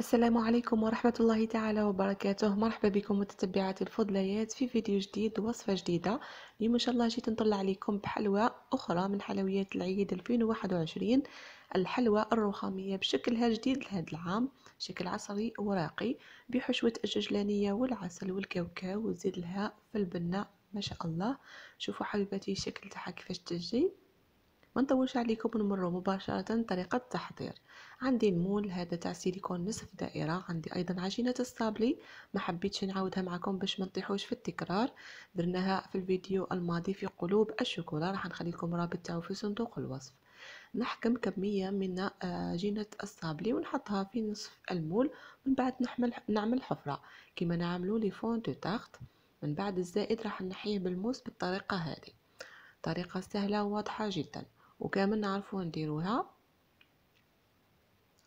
السلام عليكم ورحمة الله تعالى وبركاته مرحبا بكم متتبعات الفضليات في فيديو جديد وصفة جديدة اليوم إن شاء الله جيت نطلع عليكم بحلوى أخرى من حلويات العيد 2021 الحلوى الرخامية بشكلها جديد لهذا العام شكل عصري وراقي بحشوة الججلانية والعسل والكاوكاو وزيد لها في البنة ما شاء الله شوفوا حبيباتي الشكل تاعها كيفاش تجي ما نطولش عليكم ونمروا مباشرة طريقة التحضير عندي المول هذا تاع سيليكون نصف دائرة عندي أيضا عجينة الصابلي ما حبيتش نعاودها معكم باش ما نطيحوش في التكرار درناها في الفيديو الماضي في قلوب الشوكولا راح نخلي لكم رابط تاعو في صندوق الوصف نحكم كمية من آه، عجينة الصابلي ونحطها في نصف المول من بعد نحمل نعمل حفرة كما نعملو لي فون دو تارت من بعد الزائد راح نحيه بالموس بالطريقة هذه طريقة سهلة وواضحة جدا وكامل نعرفو نديروها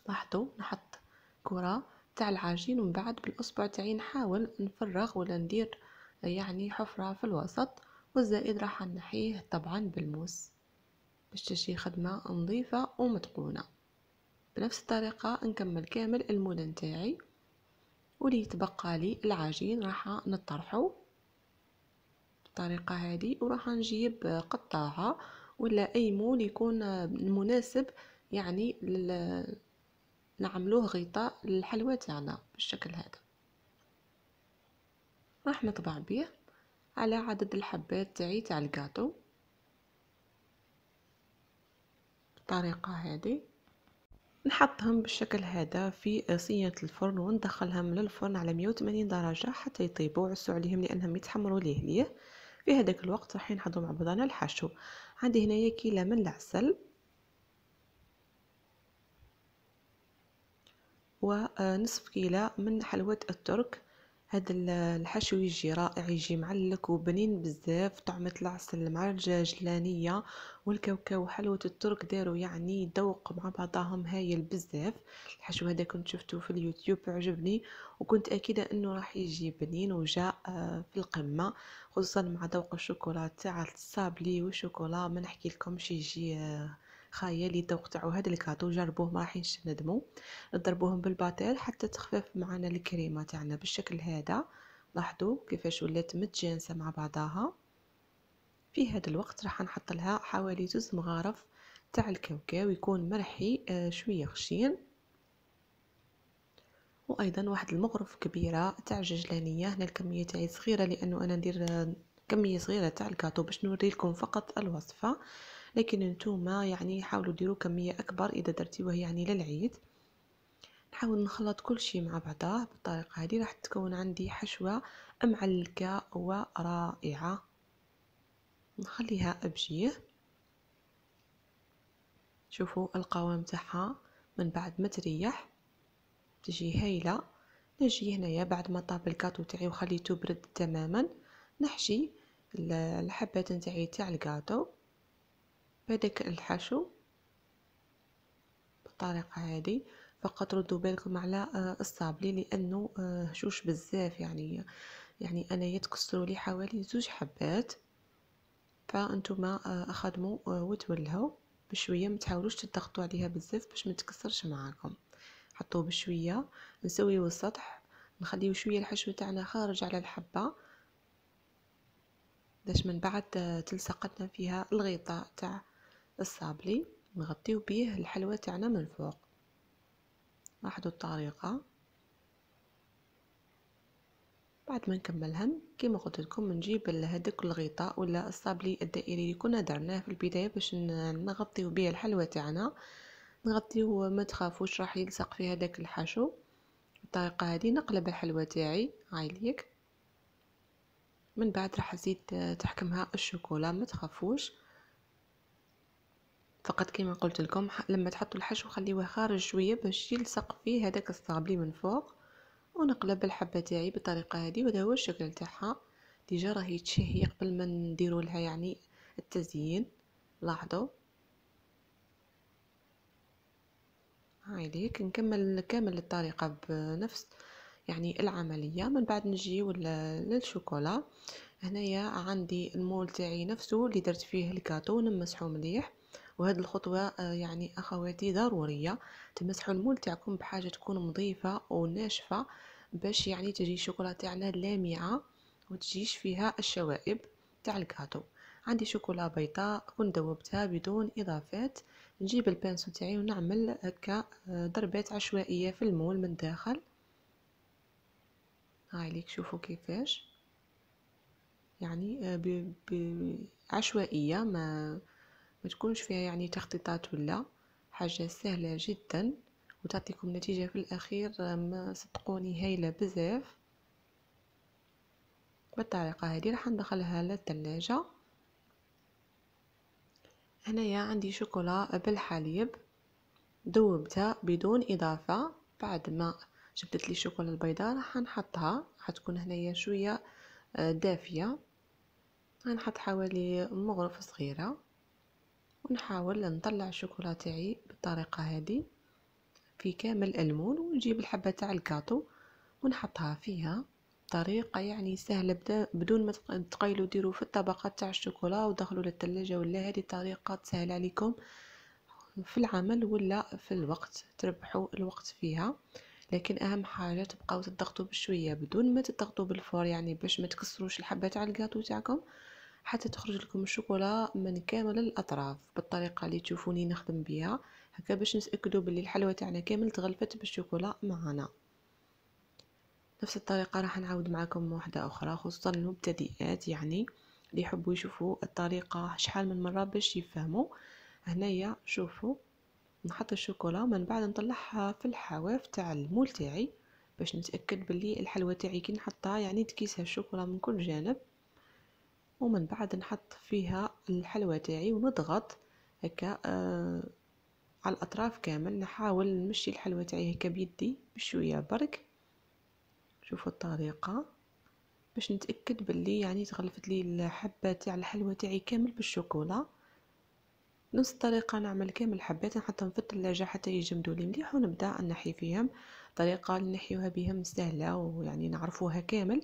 لاحظوا نحط كره تاع العجين ومن بعد بالاصبع تاعي نحاول نفرغ ولا ندير يعني حفره في الوسط والزائد راح نحيه طبعا بالموس باش تجي خدمه نظيفه ومتقونه بنفس الطريقه نكمل كامل المولى نتاعي ولي تبقى لي العجين راح نطرحه بالطريقه هذه وراح نجيب قطاعه ولا اي مول يكون مناسب يعني لل... نعملوه غطاء للحلوى تاعنا بالشكل هذا راح نطبع به على عدد الحبات تاعي تاع الكاطو بالطريقه هذه نحطهم بالشكل هذا في صينية الفرن وندخلهم للفرن على 180 درجة حتى يطيبوا وعسوا عليهم لأنهم يتحمروا ليه ليه في هذاك الوقت راح نحضروا مع بعضنا الحشو عندي هنايا كيله من العسل ونصف آه، كيله من حلوة الترك هذا الحشو يجي رائع يجي معلك وبنين بزاف طعمة العسل مع الدجاج لانية والكاوكاو وحلوة الترك داروا يعني ذوق مع بعضهم هايل بزاف الحشو هذا كنت شفته في اليوتيوب عجبني وكنت أكيدة أنه راح يجي بنين وجاء آه، في القمة خصوصا مع ذوق الشوكولا تاع السابلي والشوكولا ما نحكي شي يجي آه، خيالي الذوق تاعو هذا الكادو جربوه ما راحينش ندموا ضربوهم بالباتيل حتى تخفف معنا الكريمه تاعنا بالشكل هذا لاحظوا كيفاش ولات متجانسه مع بعضها في هذا الوقت راح نحط لها حوالي زوز مغارف تاع الكاوكاو يكون مرحي آه، شويه خشين وايضا واحد المغرف كبيره تاع الججلانيه هنا الكميه تاعي صغيره لانه انا ندير كميه صغيره تاع الكاطو باش نوريلكم فقط الوصفه لكن نتوما يعني حاولوا ديروا كميه اكبر اذا درتيوه يعني للعيد نحاول نخلط كل شيء مع بعضه بالطريقه هذه راح تكون عندي حشوه معلكه ورائعه نخليها ابجيه شوفوا القوام تاعها من بعد ما تريح تجي هايله نجي هنايا بعد ما طاب الكاطو تاعي وخليته برد تماما نحشي الحبات نتاعي تاع الكاطو بهذاك الحشو بالطريقه هذه فقط ردوا بالكم على آه، الصابلي لانه آه، هشوش بزاف يعني يعني انا يتكسروا لي حوالي زوج حبات فانتم آه، اخدموا وتولهوا بشويه ما تحاولوش تضغطوا عليها بزاف باش ما تكسرش معاكم نحطوه بشويه نسويو السطح نخليو شويه الحشو تاعنا خارج على الحبه باش من بعد تلصقتنا فيها الغطاء تاع الصابلي نغطيو بيه الحلوى تاعنا من فوق لاحظوا الطريقه بعد ما نكملهم كيما قلت لكم نجيب هذاك الغطاء ولا الصابلي الدائري اللي كنا درناه في البدايه باش نغطيو به الحلوى تاعنا نغطيوه ما تخافوش راح يلصق فيه هذاك الحشو بالطريقه هذه نقلب الحلوى تاعي عاليك من بعد راح ازيد آه، تحكمها الشوكولا ما تخافوش فقط كما قلت لكم لما تحطوا الحشو خليوه خارج شويه باش يلصق فيه هذاك الصابلي من فوق ونقلب الحبه تاعي بالطريقه هذه وهذا هو الشكل تاعها ديجا راهي تشهي قبل ما نديروا لها يعني التزيين لاحظوا هاي ليك نكمل كامل الطريقة بنفس يعني العملية من بعد نجيو للشوكولا هنايا عندي المول تاعي نفسه اللي درت فيه الكاتو نمسحو مليح وهاد الخطوة آه، يعني أخواتي ضرورية تمسحوا المول تاعكم بحاجة تكون مضيفة وناشفة باش يعني تجي الشوكولا تاعنا لامعة وتجيش فيها الشوائب تاع الكاتو عندي شوكولا بيضاء كون ذوبتها بدون اضافات نجيب البانسو تاعي ونعمل هكا آه، ضربات عشوائيه في المول من الداخل هاي ليك شوفوا كيفاش يعني آه، ب... ب... عشوائيه ما ما تكونش فيها يعني تخطيطات ولا حاجه سهله جدا وتعطيكم نتيجه في الاخير آه، ما صدقوني هايله بزاف بالطريقه هذه راح ندخلها للثلاجه هنايا عندي شوكولا بالحليب دوبتها بدون اضافه بعد ما جبدت لي الشوكولا البيضاء راح نحطها راح تكون هنايا شويه آه، دافيه غنحط حوالي مغرفه صغيره ونحاول نطلع الشوكولا تاعي بالطريقه هذه في كامل المون ونجيب الحبه تاع الكاتو ونحطها فيها بطريقه يعني سهله بدون ما تقيلوا ديروا في الطبقات تاع الشوكولا ودخلوا للثلاجه ولا هذه طريقه تسهل عليكم في العمل ولا في الوقت تربحوا الوقت فيها لكن اهم حاجه تبقاو تضغطوا بشويه بدون ما تضغطوا بالفور يعني باش ما تكسروش الحبه تاع الكاطو تاعكم حتى تخرج لكم الشوكولا من كامل الاطراف بالطريقه اللي تشوفوني نخدم بها هكا باش نتاكدوا باللي الحلوى تاعنا كامل تغلفت بالشوكولا معنا نفس الطريقة راح نعاود معكم واحدة أخرى خصوصا المبتدئات يعني اللي يحبوا يشوفوا الطريقة شحال من مرة باش يفهموا هنايا شوفوا نحط الشوكولا من بعد نطلعها في الحواف تاع المول تاعي باش نتاكد باللي الحلوى تاعي كي نحطها يعني تكيسها الشوكولا من كل جانب ومن بعد نحط فيها الحلوى تاعي ونضغط هكا آه على الاطراف كامل نحاول نمشي الحلوى تاعي هكا بيدي بشويه برك شوفوا الطريقه باش نتاكد باللي يعني تغلفت لي الحبه تاع الحلوى تاعي كامل بالشوكولا نفس الطريقه نعمل كامل الحبات نحطهم في الثلاجه حتى يجمدوا لي مليح ونبدا نحي فيهم الطريقه اللي نحيوها بهم سهله ويعني نعرفوها كامل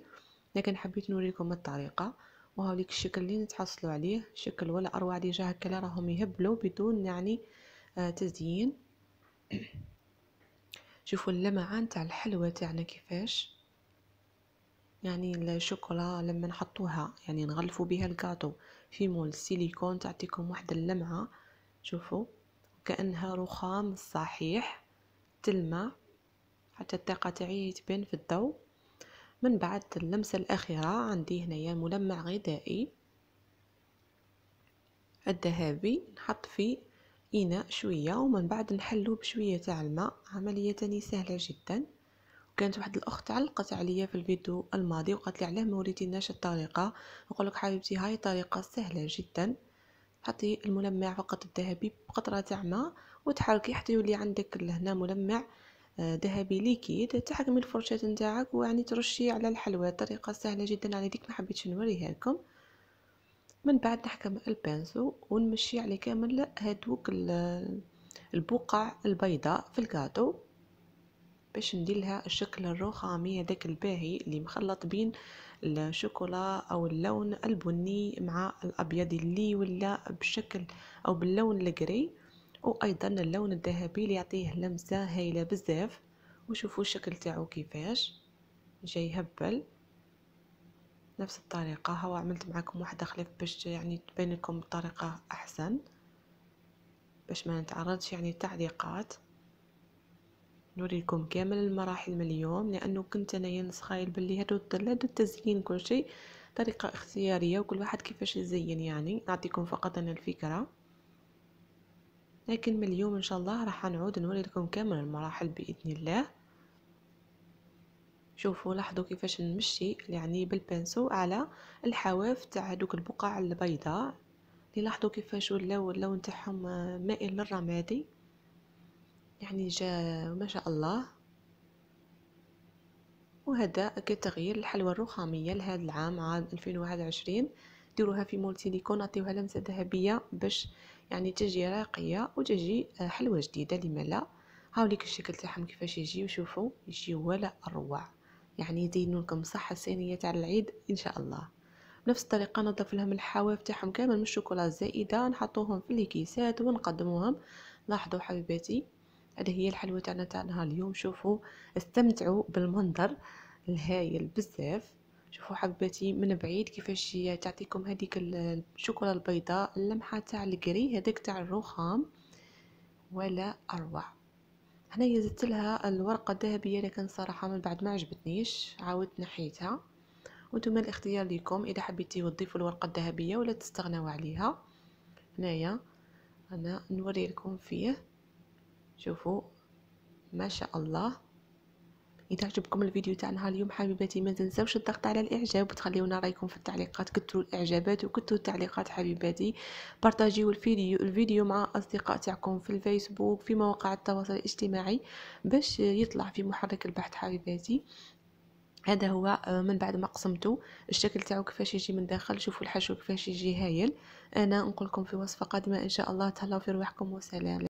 لكن حبيت نوريكم الطريقه وهاوليك الشكل اللي نتحصلوا عليه شكل ولا اروع ديجا هكا راهم يهبلوا بدون يعني آه تزيين شوفوا اللمعان تاع الحلوى تاعنا كيفاش يعني الشوكولا لما نحطوها يعني نغلفوا بها الكاطو في مول سيليكون تعطيكم واحد اللمعه شوفوا كانها رخام صحيح تلمع حتى الطاقه تاعي تبان في الضوء من بعد اللمسه الاخيره عندي هنايا ملمع غذائي الذهبي نحط فيه اناء شويه ومن بعد نحلو بشويه تاع الماء عمليه سهله جدا كانت واحد الاخت علقت عليا في الفيديو الماضي وقالت لي علاه ما وريتيناش الطريقه نقول لك حبيبتي هاي طريقه سهله جدا حطي الملمع فقط الذهبي بقطره تاع ماء وتحركي حتى يولي عندك لهنا ملمع آه، ذهبي ليكيد تحكمي الفرشاه نتاعك ويعني ترشي على الحلوى طريقه سهله جدا على ديك ما حبيتش نوريها لكم من بعد نحكم البانسو ونمشي على كامل هادوك البقع البيضاء في الكاطو باش نديرلها الشكل الرخامي هذاك الباهي اللي مخلط بين الشوكولا او اللون البني مع الابيض اللي ولا بشكل او باللون القري وايضا اللون الذهبي اللي يعطيه لمسه هايله بزاف وشوفوا الشكل تاعو كيفاش جاي هبل نفس الطريقه هو عملت معكم واحده خلف باش يعني تبان لكم بطريقه احسن باش ما نتعرضش يعني تعليقات نوريكم كامل المراحل من اليوم لانه كنت انايا نتخيل بلي هادو هادو التزيين كلشي طريقه اختياريه وكل واحد كيفاش يزين يعني نعطيكم فقط انا الفكره لكن من اليوم ان شاء الله راح نعود نوري لكم كامل المراحل باذن الله شوفوا لاحظوا كيفاش نمشي يعني بالبنسو على الحواف تاع هذوك البقع البيضاء اللي لاحظوا كيفاش ولاو اللون تاعهم مائل للرمادي يعني جا ما شاء الله وهذا كتغيير الحلوى الرخامية لهذا العام عام 2021 ديروها في مول سيليكون عطيوها لمسة ذهبية باش يعني تجي راقية وتجي آه، حلوى جديدة لما لا هاوليك الشكل تاعهم كيفاش يجي وشوفوا يجي ولا اروع يعني يدينوا لكم صحة الصينية تاع العيد ان شاء الله بنفس الطريقة نضف لهم الحواف تاعهم كامل من الشوكولا الزائدة نحطوهم في الكيسات ونقدموهم لاحظوا حبيباتي هذه هي الحلوة تاعنا تاع نهار اليوم شوفوا استمتعوا بالمنظر الهايل بزاف شوفوا حباتي من بعيد كيفاش تعطيكم هذيك الشوكولا البيضاء اللمحه تاع الكري هذاك تاع الرخام ولا اروع هنايا زدت لها الورقه الذهبيه لكن صراحه من بعد ما عجبتنيش عاودت نحيتها وانتم الاختيار لكم اذا حبيتي تضيفوا الورقه الذهبيه ولا تستغناو عليها هنايا انا نوري لكم فيه شوفوا ما شاء الله اذا عجبكم الفيديو تاعنا اليوم حبيباتي ما تنساوش الضغط على الاعجاب وتخليونا رايكم في التعليقات كثروا الاعجابات وكثروا التعليقات حبيباتي بارطاجيو الفيديو الفيديو مع الاصدقاء تاعكم في الفيسبوك في مواقع التواصل الاجتماعي باش يطلع في محرك البحث حبيباتي هذا هو آه، من بعد ما قسمته الشكل تاعو كيفاش يجي من داخل شوفوا الحشو كيفاش يجي هايل انا نقولكم في وصفه قادمه ان شاء الله تهلاو في رواحكم وسلام